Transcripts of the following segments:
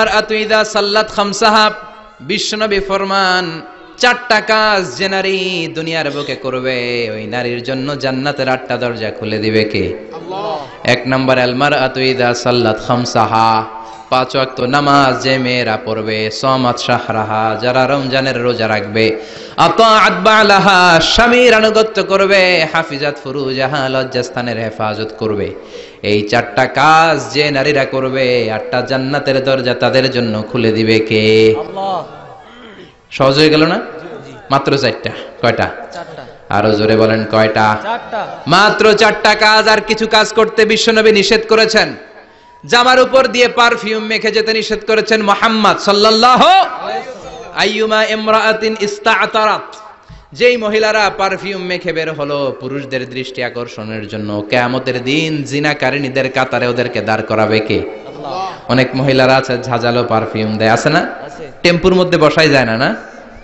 চারটা কাজ যে নারী দুনিয়ার বুকে করবে ওই নারীর জন্য জান্নাতের আটটা দরজা খুলে দিবে কে আল্লাহ এক নম্বর আলমার আতুইদা সাল্লাত খামসাহা পাঁচ অক্ত নামাজ যে মেয়েরা পড়বে সমাজ সাহরাহা যারা রমজানের রোজা রাখবে স্বামীর আনুগত্য করবে হাফিজাত ফুরুজাহা স্থানের হেফাজত করবে এই চারটা কাজ যে নারীরা করবে আটটা জান্নাতের দরজা তাদের জন্য খুলে দিবে কে সহজ হয়ে গেল না মাত্র চারটা কয়টা চারটা আরো জোরে বলেন কয়টা মাত্র চারটা কাজ আর কিছু কাজ করতে বিশ্বনবী নিষেধ করেছেন জামার উপর দিয়ে পারফিউম মেখে যেতে নিষেধ করেছেন মোহাম্মদ সাল্লাল্লাহু আইয়ুমা ইমরাআতিন যেই মহিলারা পারফিউম মেখে বের হলো পুরুষদের দৃষ্টি আকর্ষণের জন্য কেয়ামতের দিন জিনাকারিণীদের কাতারে ওদেরকে দাঁড় করাবে কে অনেক মহিলারা আছে ঝাঁঝালো পারফিউম দেয় আছে না টেম্পুর মধ্যে বসাই যায় না না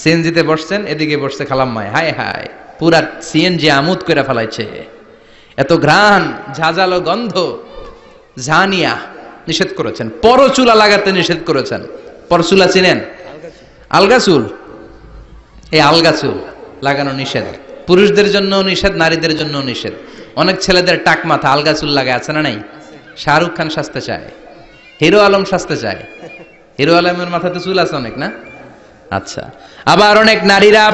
সিএনজিতে বসছেন এদিকে বসছে খালাম্মায় হায় হায় পুরা সিএনজি আমুদ করে ফেলাইছে এত ঘ্রাণ ঝাঁঝালো গন্ধ জানিয়া নিষেধ করেছেন পরচুলা লাগাতে নিষেধ করেছেন পরচুলা চিনেন আলগা চুল এই আলগা চুল লাগানো নিষেধ পুরুষদের জন্য নিষেধ নারীদের জন্য নিষেধ অনেক ছেলেদের টাক মাথা আলগা চুল লাগায় আছে না নাই শাহরুখ খান সাজতে চায় হিরো আলম সাজতে চায় হিরো আলমের মাথাতে চুল আছে অনেক না আচ্ছা আবার অনেক নারীরা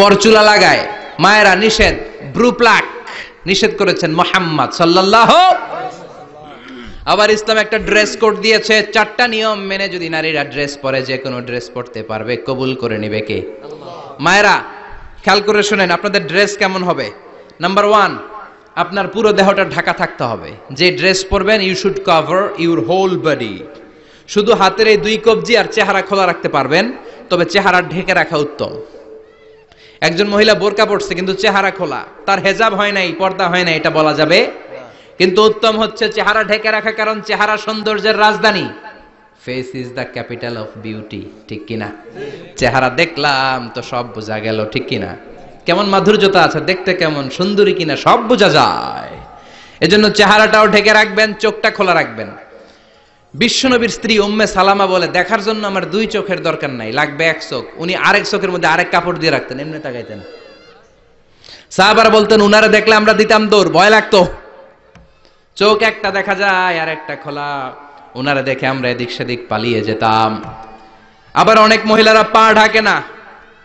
পরচুলা লাগায় মায়েরা নিষেধ ব্রুপ্লাক নিষেধ করেছেন মোহাম্মদ সাল্লাহ আবার ইসলাম একটা ড্রেস কোড দিয়েছে চারটা নিয়ম মেনে যদি নারীরা ড্রেস পরে যে কোনো ড্রেস পরতে পারবে কবুল করে নেবে কে মায়েরা খেয়াল করে শোনেন আপনাদের ড্রেস কেমন হবে নাম্বার ওয়ান আপনার পুরো দেহটা ঢাকা থাকতে হবে যে ড্রেস পরবেন you should cover your whole body শুধু হাতের এই দুই কবজি আর চেহারা খোলা রাখতে পারবেন তবে চেহারা ঢেকে রাখা উত্তম একজন মহিলা বোরকা পড়ছে কিন্তু চেহারা খোলা তার হেজাব হয় নাই পর্দা হয় নাই এটা বলা যাবে কিন্তু উত্তম হচ্ছে চেহারা ঢেকে রাখা কারণ চেহারা সৌন্দর্যের রাজধানী face is the capital of beauty ঠিক কিনা চেহারা দেখলাম তো সব বোঝা গেল ঠিক কিনা কেমন মাধুর্যতা আছে দেখতে কেমন সুন্দরী কিনা সব বোঝা যায় এজন্য চেহারাটাও ঢেকে রাখবেন চোখটা খোলা রাখবেন বিশ্বনবীর স্ত্রী উম্মে সালামা বলে দেখার জন্য আমার দুই চোখের দরকার নাই লাগবে এক চোখ উনি আরেক চোখের মধ্যে আরেক কাপড় দিয়ে রাখতেন এমনি তাকাইতেন সাহাবারা বলতেন উনারা দেখলে আমরা দিতাম দৌড় ভয় লাগতো চোখ একটা দেখা যায় আর একটা খোলা উনারা দেখে আমরা এদিক সেদিক পালিয়ে যেতাম আবার অনেক মহিলারা পা ঢাকে না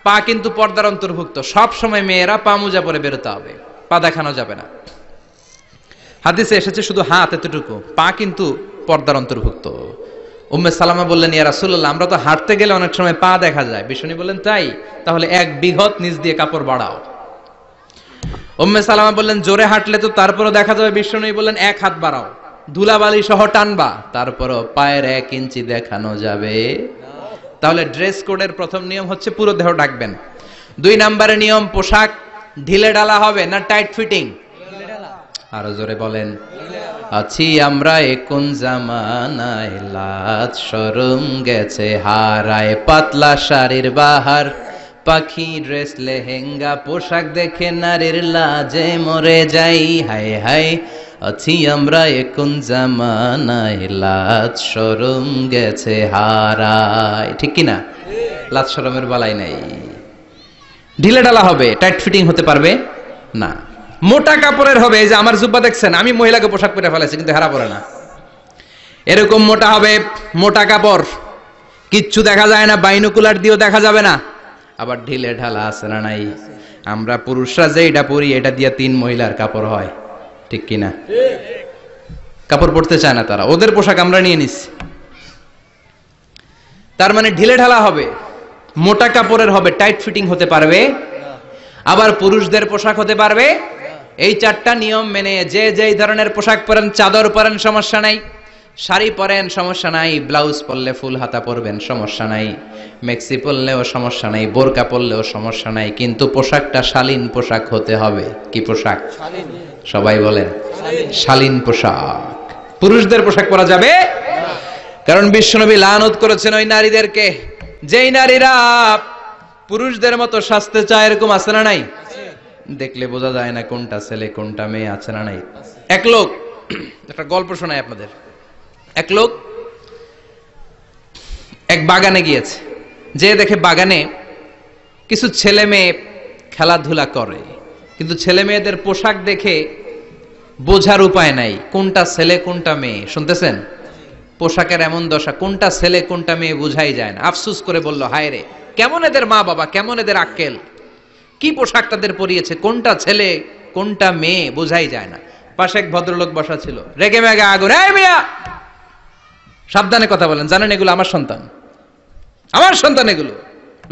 পা কিন্তু পর্দার অন্তর্ভুক্ত সব সময় মেয়েরা পা মোজা পরে বেরোতে হবে পা দেখানো যাবে না হাদিসে এসেছে শুধু হাত এতটুকু পা কিন্তু পর্দার অন্তর্ভুক্ত উম্মে সালামা বললেন ইয়া রাসুল্লাহ আমরা তো হাঁটতে গেলে অনেক সময় পা দেখা যায় বিষ্ণু বললেন তাই তাহলে এক বিঘত নিচ দিয়ে কাপড় বাড়াও উম্মে সালামা বললেন জোরে হাঁটলে তো তারপরও দেখা যাবে বিষ্ণু বললেন এক হাত বাড়াও ধুলাবালি সহ টানবা তারপরও পায়ের এক ইঞ্চি দেখানো যাবে তাহলে ড্রেস কোডের প্রথম নিয়ম হচ্ছে পুরো দেহ ডাকবেন দুই নাম্বারের নিয়ম পোশাক ঢিলে ডালা হবে না টাইট ফিটিং আরো জোরে বলেন আছি আমরা এখন জামানায় লাত সরম গেছে হারায় পাতলা শাড়ির বাহার পাখি ড্রেস লেহেঙ্গা পোশাক দেখে নারীর লাজে মরে যাই হাই হাই আছি আমরা এখন জামানায় লাজ সরম গেছে হারায় ঠিক কিনা লাজ সরমের বালাই নাই ঢিলে ডালা হবে টাইট ফিটিং হতে পারবে না মোটা কাপড়ের হবে এই যে আমার জুব্বা দেখছেন আমি মহিলাকে পোশাক পরে ফেলেছি কিন্তু হেরা পরে না এরকম মোটা হবে মোটা কাপড় কিচ্ছু দেখা যায় না বাইনোকুলার দিয়েও দেখা যাবে না আবার ঢিলে ঢালা আছে না নাই আমরা পুরুষরা যে এটা পরি এটা দিয়ে তিন মহিলার কাপড় হয় ঠিক কিনা কাপড় পরতে চায় না তারা ওদের পোশাক আমরা নিয়ে নিচ্ছি তার মানে ঢিলে ঢালা হবে মোটা কাপড়ের হবে টাইট ফিটিং হতে পারবে আবার পুরুষদের পোশাক হতে পারবে এই চারটা নিয়ম মেনে যে যেই ধরনের পোশাক পরেন চাদর পরেন সমস্যা নাই শাড়ি পরেন সমস্যা নাই ব্লাউজ পরলে ফুল হাতা পরবেন সমস্যা নাই মেক্সি পরলেও সমস্যা নাই বোরকা পরলেও সমস্যা নাই কিন্তু পোশাকটা শালীন পোশাক হতে হবে কি পোশাক সবাই বলেন শালীন পোশাক পুরুষদের পোশাক পরা যাবে কারণ বিশ্বনবী লানত করেছেন ওই নারীদেরকে যেই নারীরা পুরুষদের মতো স্বাস্থ্য চায় এরকম আছে না নাই দেখলে বোঝা যায় না কোনটা ছেলে কোনটা মেয়ে আছে না নাই এক লোক একটা গল্প শোনায় আপনাদের এক লোক এক বাগানে গিয়েছে যে দেখে বাগানে কিছু ছেলে মেয়ে খেলাধুলা করে কিন্তু ছেলে মেয়েদের পোশাক দেখে বোঝার উপায় নাই কোনটা ছেলে কোনটা মেয়ে শুনতেছেন পোশাকের এমন দশা কোনটা ছেলে কোনটা মেয়ে বোঝাই যায় না আফসুস করে বলল হায় রে কেমন এদের মা বাবা কেমন এদের আক্কেল কি পোশাক তাদের পরিয়েছে কোনটা ছেলে কোনটা মেয়ে বোঝাই যায় না পাশে এক ভদ্রলোক বসা ছিল রেগে মেগে আগুন সাবধানে কথা বলেন জানেন এগুলো আমার সন্তান আমার সন্তান এগুলো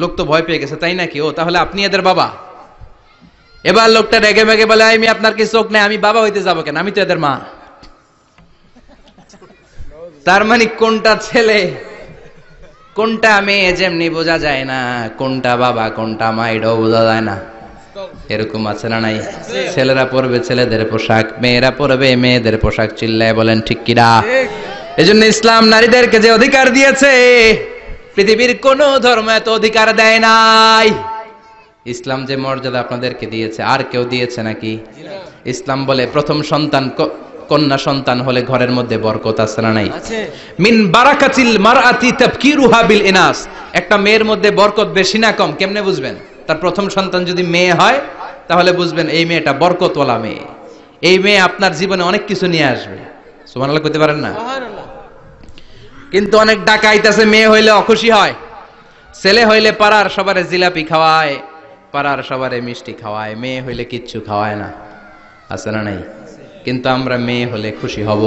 লোক তো ভয় পেয়ে গেছে তাই নাকি ও তাহলে আপনি এদের বাবা এবার লোকটা রেগে মেগে বলে আমি আপনার কি চোখ নেই আমি বাবা হইতে যাবো কেন আমি তো এদের মা তার মানে কোনটা ছেলে কোনটা মেয়ে যেমনি বোঝা যায় না কোনটা বাবা কোনটা মা এটাও বোঝা যায় না এরকম আছে না নাই ছেলেরা পরবে ছেলেদের পোশাক মেয়েরা পরবে মেয়েদের পোশাক চিল্লায় বলেন ঠিক কিরা এজন্য ইসলাম নারীদেরকে যে অধিকার দিয়েছে পৃথিবীর কোনো ধর্ম এত অধিকার দেয় নাই ইসলাম যে মর্যাদা আপনাদেরকে দিয়েছে আর কেউ দিয়েছে নাকি ইসলাম বলে প্রথম সন্তান কন্যা সন্তান হলে ঘরের মধ্যে বরকত না নাই মিন বারাকাতিল মারআতি তাবকিরুহা বিল ইনাস একটা মেয়ের মধ্যে বরকত বেশি না কম কেমনে বুঝবেন তার প্রথম সন্তান যদি মেয়ে হয় তাহলে বুঝবেন এই মেয়েটা বরকতওয়ালা মেয়ে এই মেয়ে আপনার জীবনে অনেক কিছু নিয়ে আসবে সুবহানাল্লাহ কইতে পারেন না কিন্তু অনেক ডাকা আইতাছে মেয়ে হইলে অখুশি হয় ছেলে হইলে পাড়ার সবারে জিলাপি খাওয়ায় পাড়ার সবারে মিষ্টি খাওয়ায় মেয়ে হইলে কিচ্ছু খাওয়ায় না আছে না নাই কিন্তু আমরা মেয়ে হলে খুশি হব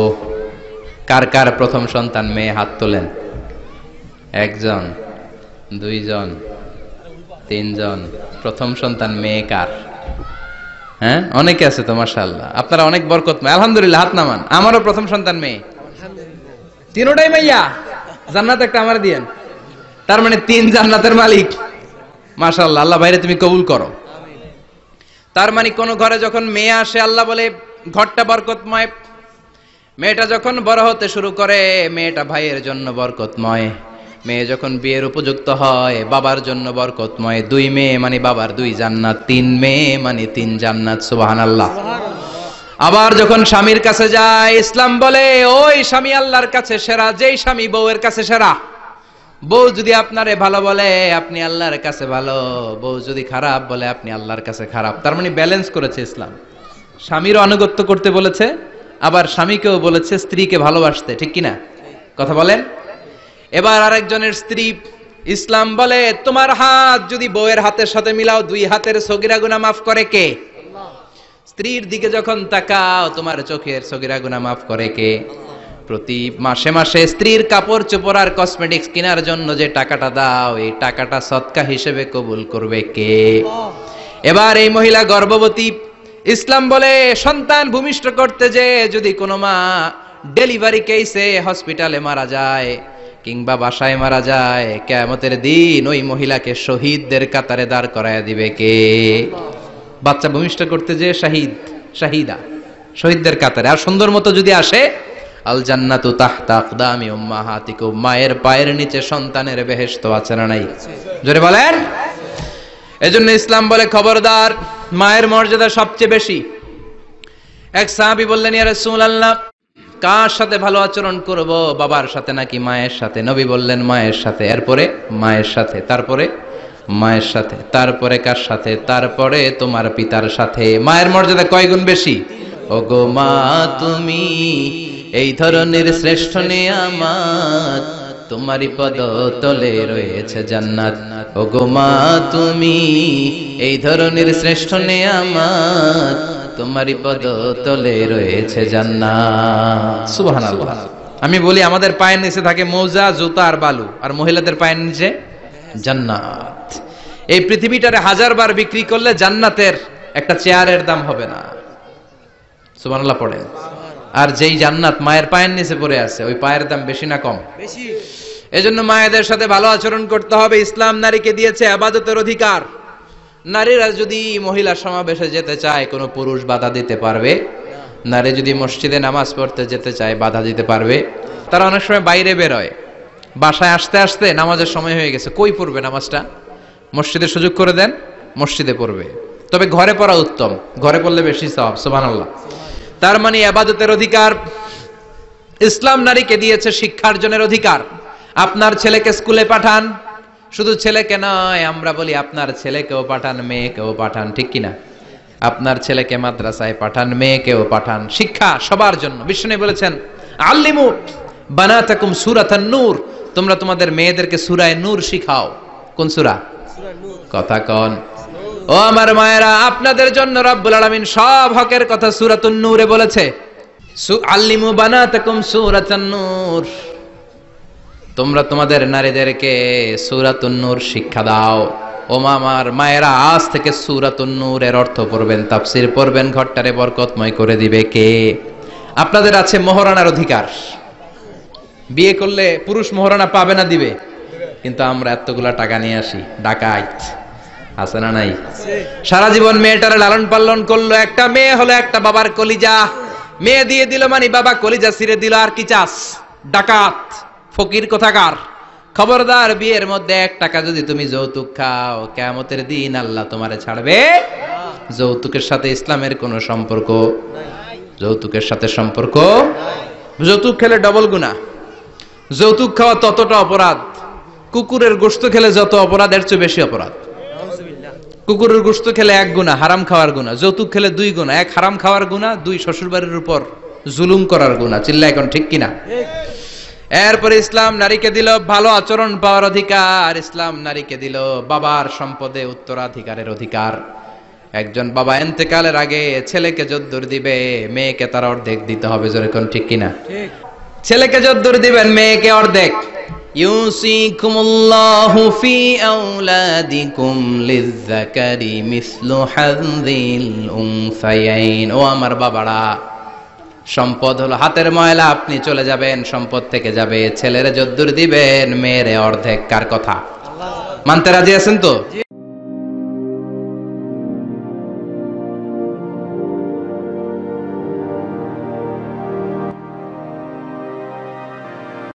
কার কার প্রথম সন্তান মেয়ে হাত তোলেন একজন দুইজন তিনজন প্রথম সন্তান মেয়ে কার হ্যাঁ অনেকে আছে তো মার্শাল্লাহ আপনারা অনেক বরকত আলহামদুলিল্লাহ হাত নামান আমারও প্রথম সন্তান মেয়ে তিনোটাই মাইয়া জান্নাত একটা আমার দিয়েন তার মানে তিন জান্নাতের মালিক মাশাল্লাহ আল্লাহ বাইরে তুমি কবুল করো তার মানে কোন ঘরে যখন মেয়ে আসে আল্লাহ বলে ঘরটা বরকতময় মেয়েটা যখন বড় হতে শুরু করে মেয়েটা ভাইয়ের জন্য বরকতময় মেয়ে যখন বিয়ের উপযুক্ত হয় বাবার জন্য বরকতময় দুই মেয়ে মানে বাবার দুই জান্নাত তিন মেয়ে মানে তিন জান্নাত সুবাহান আল্লাহ আবার যখন স্বামীর কাছে যায় ইসলাম বলে ওই স্বামী আল্লাহর কাছে সেরা যেই স্বামী বউয়ের কাছে সেরা বউ যদি আপনারে ভালো বলে আপনি আল্লাহর কাছে ভালো বউ যদি খারাপ বলে আপনি আল্লাহর কাছে খারাপ তার মানে ব্যালেন্স করেছে ইসলাম স্বামীরও আনুগত্য করতে বলেছে আবার স্বামীকেও বলেছে স্ত্রীকে ভালোবাসতে ঠিক কিনা কথা বলেন এবার আরেকজনের স্ত্রী ইসলাম বলে তোমার হাত যদি বউয়ের হাতের সাথে মিলাও দুই হাতের সগিরা গুনা মাফ করে কে স্ত্রীর দিকে যখন তাকাও তোমার চোখের সগিরা গুনা মাফ করে কে প্রতি মাসে মাসে স্ত্রীর কাপড় চোপড় আর কসমেটিক্স কেনার জন্য যে টাকাটা দাও এই টাকাটা সৎকা হিসেবে কবুল করবে কে এবার এই মহিলা গর্ভবতী ইসলাম বলে সন্তান ভূমিষ্ঠ করতে যে যদি কোনো মা ডেলিভারি কেসে হসপিটালে মারা যায় কিংবা বাসায় মারা যায় কেমতের দিন ওই মহিলাকে শহীদদের কাতারে দাঁড় করায় দিবে কে বাচ্চা ভূমিষ্ঠ করতে যে শাহিদ শাহিদা শহীদদের কাতারে আর সুন্দর মতো যদি আসে আল জান্নাতু তাহতা আকদামি উম্মাহাতিকুম মায়ের পায়ের নিচে সন্তানের বেহেশত আছে না নাই জোরে বলেন এজন্য ইসলাম বলে খবরদার মায়ের মর্যাদা সবচেয়ে বেশি এক সাহাবি বললেন ইয়া রাসূলুল্লাহ কার সাথে ভালো আচরণ করব বাবার সাথে নাকি মায়ের সাথে নবী বললেন মায়ের সাথে এরপরে মায়ের সাথে তারপরে মায়ের সাথে তারপরে কার সাথে তারপরে তোমার পিতার সাথে মায়ের মর্যাদা কয়গুণ বেশি ওগো মা তুমি এই ধরনের শ্রেষ্ঠ আমার তোমারই পদ তলে রয়েছে জান্নাত ও গোমা তুমি এই ধরনের শ্রেষ্ঠ আমার তোমারই পদ তলে রয়েছে জান্নাত সুবহানাল্লাহ আমি বলি আমাদের পায়ের নিচে থাকে মৌজা জুতা আর বালু আর মহিলাদের পায়ের নিচে জান্নাত এই পৃথিবীটারে হাজার বার বিক্রি করলে জান্নাতের একটা চেয়ারের দাম হবে না সুবহানাল্লাহ পড়ে আর যেই জান্নাত মায়ের পায়ের নিচে পড়ে আছে ওই পায়ের দাম বেশি না কম এজন্য মায়েদের সাথে ভালো আচরণ করতে হবে ইসলাম নারীকে দিয়েছে আবাদতের অধিকার নারীরা যদি মহিলা সমাবেশে যেতে চায় কোনো পুরুষ বাধা দিতে পারবে নারী যদি মসজিদে নামাজ পড়তে যেতে চায় বাধা দিতে পারবে তারা অনেক সময় বাইরে বেরোয় বাসায় আসতে আসতে নামাজের সময় হয়ে গেছে কই পড়বে নামাজটা মসজিদে সুযোগ করে দেন মসজিদে পড়বে তবে ঘরে পড়া উত্তম ঘরে পড়লে বেশি সব সোমান আল্লাহ তার মানে আবাদতের অধিকার ইসলাম নারীকে দিয়েছে শিক্ষার্জনের অধিকার আপনার ছেলেকে স্কুলে পাঠান শুধু ছেলেকে নয় আমরা বলি আপনার ছেলেকেও পাঠান মেয়েকেও পাঠান ঠিক কিনা আপনার ছেলেকে মাদ্রাসায় পাঠান মেয়েকেও পাঠান শিক্ষা সবার জন্য বিষ্ণু বলেছেন আল্লিমু বানাতাকুম সুরাতান নূর তোমরা তোমাদের মেয়েদেরকে সুরায় নূর শিখাও কোন সুরা কথা কন ও আমার মায়েরা আপনাদের জন্য রব্বুল আলমিন সব হকের কথা সূরাতুন নূরে বলেছে আল্লিমু তোমরা তোমাদের নারীদেরকে সূরাতুন শিক্ষা দাও ও আমার মায়েরা আজ থেকে সূরাতুন অর্থ পড়বেন তাপসির পড়বেন ঘরটারে বরকতময় করে দিবে কে আপনাদের আছে মহরানার অধিকার বিয়ে করলে পুরুষ মহরানা পাবে না দিবে কিন্তু আমরা এতগুলা টাকা নিয়ে আসি ডাকাইত আছে না নাই সারা জীবন মেয়েটারে লালন পালন করলো একটা মেয়ে হলো একটা বাবার কলিজা মেয়ে দিয়ে দিল মানে বাবা কলিজা ছিঁড়ে দিল আর কি চাস ডাকাত ফকির কোথাকার খবরদার বিয়ের মধ্যে এক টাকা যদি তুমি যৌতুক খাও কেমতের দিন আল্লাহ তোমারে ছাড়বে যৌতুকের সাথে ইসলামের কোনো সম্পর্ক যৌতুকের সাথে সম্পর্ক যৌতুক খেলে ডবল গুণা যৌতুক খাওয়া ততটা অপরাধ কুকুরের গোস্ত খেলে যত অপরাধ এর চেয়ে বেশি অপরাধ কুকুরের গোস্ত খেলে এক গুণা হারাম খাওয়ার গুণা যৌতুক খেলে দুই গুণা এক হারাম খাওয়ার গুণা দুই শ্বশুরবাড়ির উপর জুলুম করার গুণা চিল্লা এখন ঠিক কিনা এরপর ইসলাম নারীকে দিল ভালো আচরণ পাওয়ার অধিকার ইসলাম নারীকে দিল বাবার সম্পদে উত্তরাধিকারের অধিকার একজন বাবা এন্তেকালের আগে ছেলেকে যদ্দুর দিবে মেয়েকে তার অর্ধেক দিতে হবে যেরকম ঠিক কিনা ছেলেকে যদ্দুর দিবেন মেয়েকে অর্ধেক يوصيكم الله في أولادكم للذكر مثل حظ الأنثيين ও আমার বাবারা সম্পদ হলো হাতের ময়লা আপনি চলে যাবেন সম্পদ থেকে যাবে ছেলেরা যদ্দুর দিবেন মেয়েরে অর্ধেক কার কথা মানতে রাজি আছেন তো